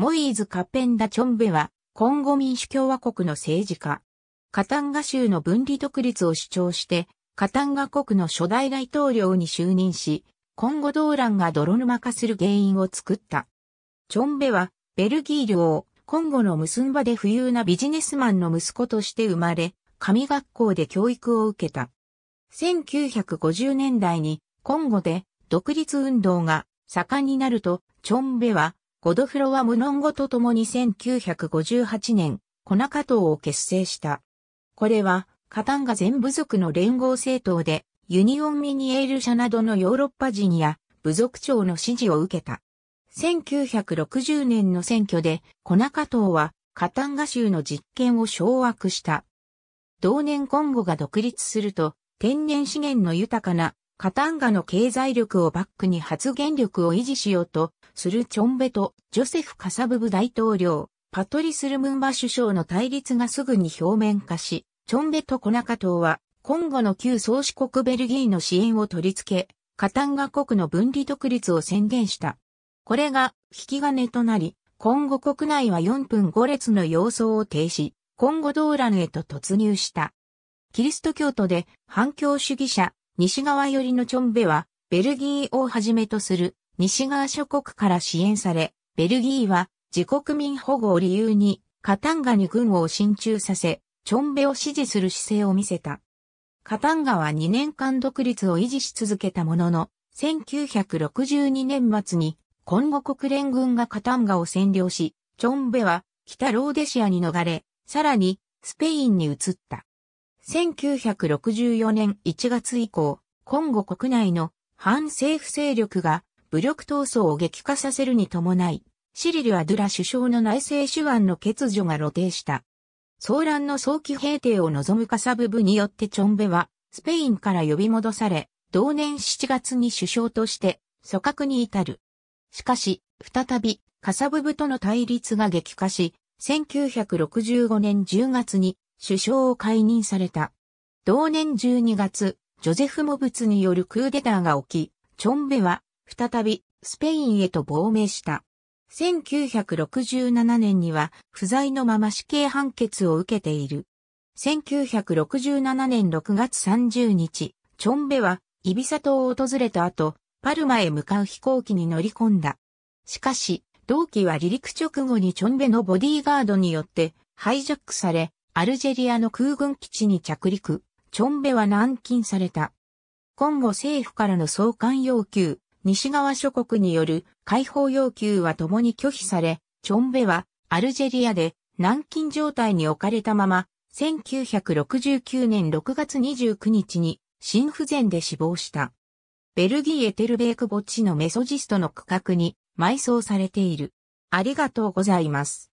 モイーズ・カペンダ・チョンベは、コンゴ民主共和国の政治家。カタンガ州の分離独立を主張して、カタンガ国の初代大統領に就任し、コンゴ動乱が泥沼化する原因を作った。チョンベは、ベルギー領、コンゴの結ん場で富裕なビジネスマンの息子として生まれ、神学校で教育を受けた。1950年代にコンゴで独立運動が盛んになると、チョンベはゴドフロは無論語と共に1958年、コナカ党を結成した。これは、カタンガ全部族の連合政党で、ユニオン・ミニエール社などのヨーロッパ人や部族長の支持を受けた。1960年の選挙で、コナカ党はカタンガ州の実権を掌握した。同年コンゴが独立すると、天然資源の豊かなカタンガの経済力をバックに発言力を維持しようと、スル・チョンベとジョセフ・カサブブ大統領、パトリス・ルムンバ首相の対立がすぐに表面化し、チョンベとコナカ島は、今後の旧宗主国ベルギーの支援を取り付け、カタンガ国の分離独立を宣言した。これが引き金となり、今後国内は4分5列の様相を停止、今後動乱へと突入した。キリスト教徒で反共主義者、西側寄りのチョンベは、ベルギーをはじめとする西側諸国から支援され、ベルギーは自国民保護を理由にカタンガに軍を進駐させ、チョンベを支持する姿勢を見せた。カタンガは2年間独立を維持し続けたものの、1962年末に今後国連軍がカタンガを占領し、チョンベは北ローデシアに逃れ、さらにスペインに移った。1964年1月以降、今後国内の反政府勢力が武力闘争を激化させるに伴い、シリル・アドゥラ首相の内政手腕の欠如が露呈した。騒乱の早期平定を望むカサブブによってチョンベは、スペインから呼び戻され、同年7月に首相として、組閣に至る。しかし、再び、カサブブとの対立が激化し、1965年10月に首相を解任された。同年12月、ジョゼフ・モブツによるクーデターが起き、チョンベは再びスペインへと亡命した。1967年には不在のまま死刑判決を受けている。1967年6月30日、チョンベはイビサ島を訪れた後、パルマへ向かう飛行機に乗り込んだ。しかし、同期は離陸直後にチョンベのボディーガードによってハイジャックされ、アルジェリアの空軍基地に着陸、チョンベは軟禁された。今後政府からの送還要求、西側諸国による解放要求は共に拒否され、チョンベはアルジェリアで軟禁状態に置かれたまま、1969年6月29日に心不全で死亡した。ベルギー・エテルベーク墓地のメソジストの区画に埋葬されている。ありがとうございます。